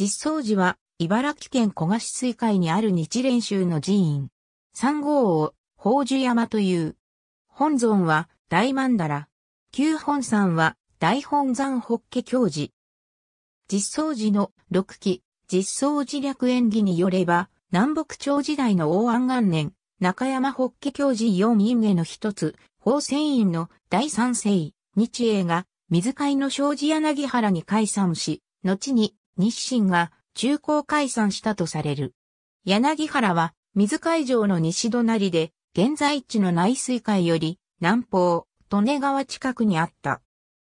実相寺は、茨城県小賀市水海にある日蓮宗の寺院。三号を、宝珠山という。本尊は、大曼荼羅。旧本山は、大本山法華経寺。実相寺の六期、実相寺略演技によれば、南北朝時代の王安元年、中山法華経寺四院への一つ、法仙院の第三世、日英が、水海の正寺柳原に解散し、後に日清が中高解散したとされる。柳原は水海上の西隣で現在地の内水海より南方、利根川近くにあった。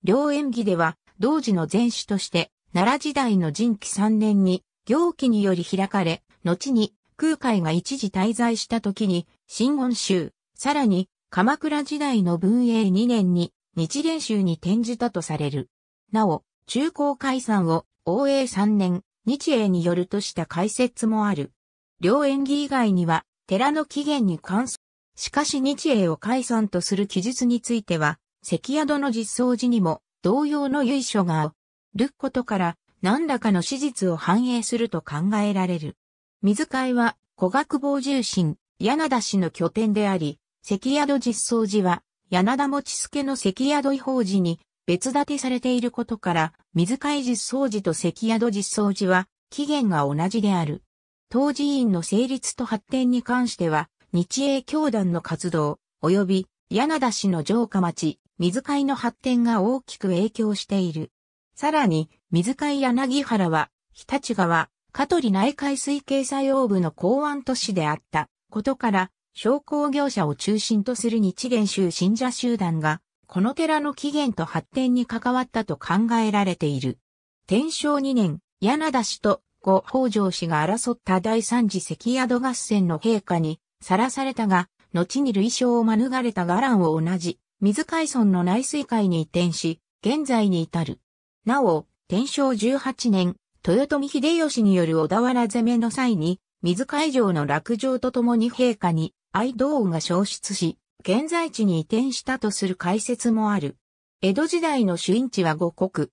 両演技では同時の前主として奈良時代の人気3年に行基により開かれ、後に空海が一時滞在した時に新言宗、さらに鎌倉時代の文永2年に日蓮宗に転じたとされる。なお、中高解散を応永3年、日英によるとした解説もある。両演技以外には、寺の起源に関す。しかし日英を解散とする記述については、関宿の実相寺にも同様の由緒がることから、何らかの史実を反映すると考えられる。水会は、古学坊重心、柳田氏の拠点であり、関宿実相寺は、柳田持助の関宿違法寺に別立てされていることから、水海実相寺と関宿実相寺は、起源が同じである。当寺院の成立と発展に関しては、日英教団の活動、及び、柳田市の城下町、水海の発展が大きく影響している。さらに、水海柳原は、日立川、香取内海水系作用部の港湾都市であったことから、商工業者を中心とする日元州信者集団がこの寺の起源と発展に関わったと考えられている。天正2年、柳田氏と後北条氏が争った第三次関宿合戦の陛下にさらされたが、後に類称を免れた伽藍を同じ、水海村の内水海に移転し、現在に至る。なお、天正18年、豊臣秀吉による小田原攻めの際に、水海城の落城とともに陛下に、愛道が消失し、現在地に移転したとする解説もある。江戸時代の主因地は五国。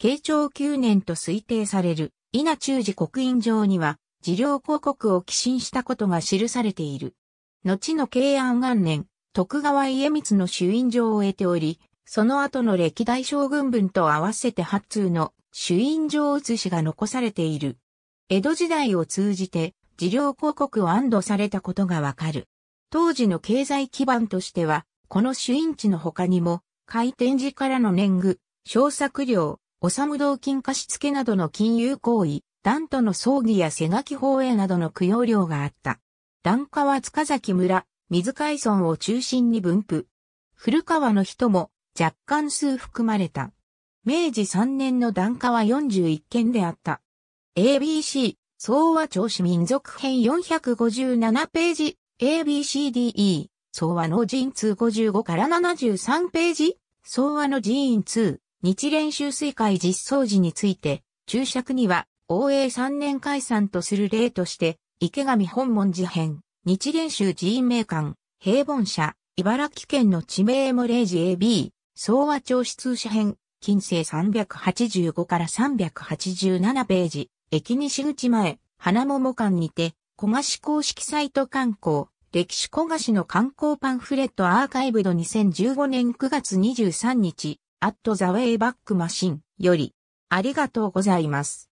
慶長9年と推定される稲中寺刻印上には、治療広告を寄進したことが記されている。後の慶安元年、徳川家光の主印状を得ており、その後の歴代将軍分と合わせて8通の主印状写しが残されている。江戸時代を通じて、治療広告を安堵されたことがわかる。当時の経済基盤としては、この主因地の他にも、開店時からの年貢、小作料、おさむ同金貸付などの金融行為、団との葬儀や瀬垣放映などの供養料があった。団家は塚崎村、水海村を中心に分布。古川の人も若干数含まれた。明治3年の団家は41件であった。ABC、総和町市民族編457ページ。ABCDE、総和の人通55から73ページ、総和の人員通、日練習水会実装時について、注釈には、応 a 3年解散とする例として、池上本門事変、日練習寺院名館、平凡社、茨城県の地名も0時 AB、総和調子通社編、近世385から387ページ、駅西口前、花桃館にて、小菓子公式サイト観光、歴史小菓子の観光パンフレットアーカイブド2015年9月23日、アットザウェイバックマシンより、ありがとうございます。